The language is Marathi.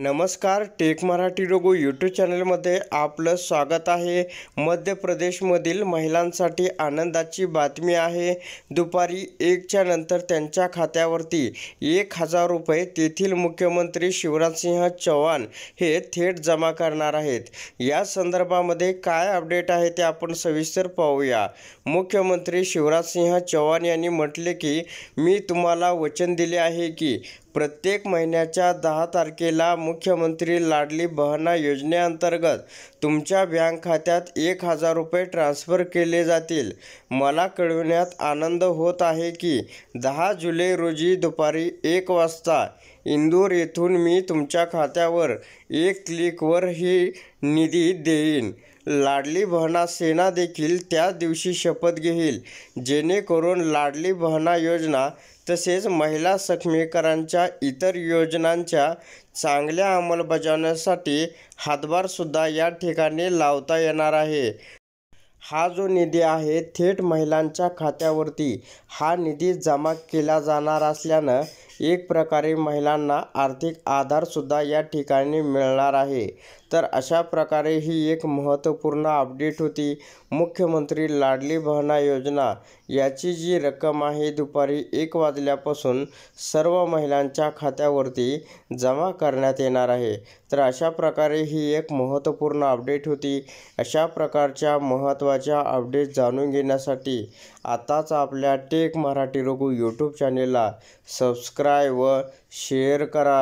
नमस्कार टेक मराठी रोगो यूट्यूब चॅनलमध्ये आपलं स्वागत आहे मध्य प्रदेशमधील महिलांसाठी आनंदाची बातमी आहे दुपारी एकच्या नंतर त्यांच्या खात्यावरती एक हजार रुपये तेथील मुख्यमंत्री शिवराजसिंह चौहान हे थेट जमा करणार आहेत या संदर्भामध्ये काय अपडेट आहे ते आपण सविस्तर पाहूया मुख्यमंत्री शिवराजसिंह चौहान यांनी म्हटले की मी तुम्हाला वचन दिले आहे की प्रत्येक महिन्याच्या दहा तारखेला मुख्यमंत्री लाडली बहना योजनेअंतर्गत तुमच्या बँक खात्यात एक हजार रुपये ट्रान्स्फर केले जातील मला कळविण्यात आनंद होत आहे की दहा जुलै रोजी दुपारी एक वाजता इंदूर येथून मी तुमच्या खात्यावर एक क्लिकवर ही निधी देईन लाडली बहना सेना देखील त्या दिवशी शपथ घेईल जेणेकरून लाडली बहना योजना तसेच महिला सक्षमीकरांच्या इतर योजनांच्या चांगल्या अंमलबजावण्यासाठी हातभारसुद्धा या ठिकाणी लावता येणार आहे हा जो निधी आहे थेट महिलांच्या खात्यावरती हा निधी जमा केला जाणार असल्यानं एक प्रकारे महिलांना आर्थिक आधारसुद्धा या ठिकाणी मिळणार आहे तर अशा प्रकारे ही एक महत्त्वपूर्ण अपडेट होती मुख्यमंत्री लाडली बहना योजना याची जी रक्कम आहे दुपारी एक वाजल्यापासून सर्व महिलांच्या खात्यावरती जमा करण्यात येणार आहे तर अशा प्रकारे ही एक महत्त्वपूर्ण अपडेट होती अशा प्रकारच्या महत्त्वाच्या अपडेट जाणून घेण्यासाठी आताच आपल्या टेक मराठी रघु यूट्यूब चॅनेलला सबस्क्राईब सबस्क्राइब व शेअर करा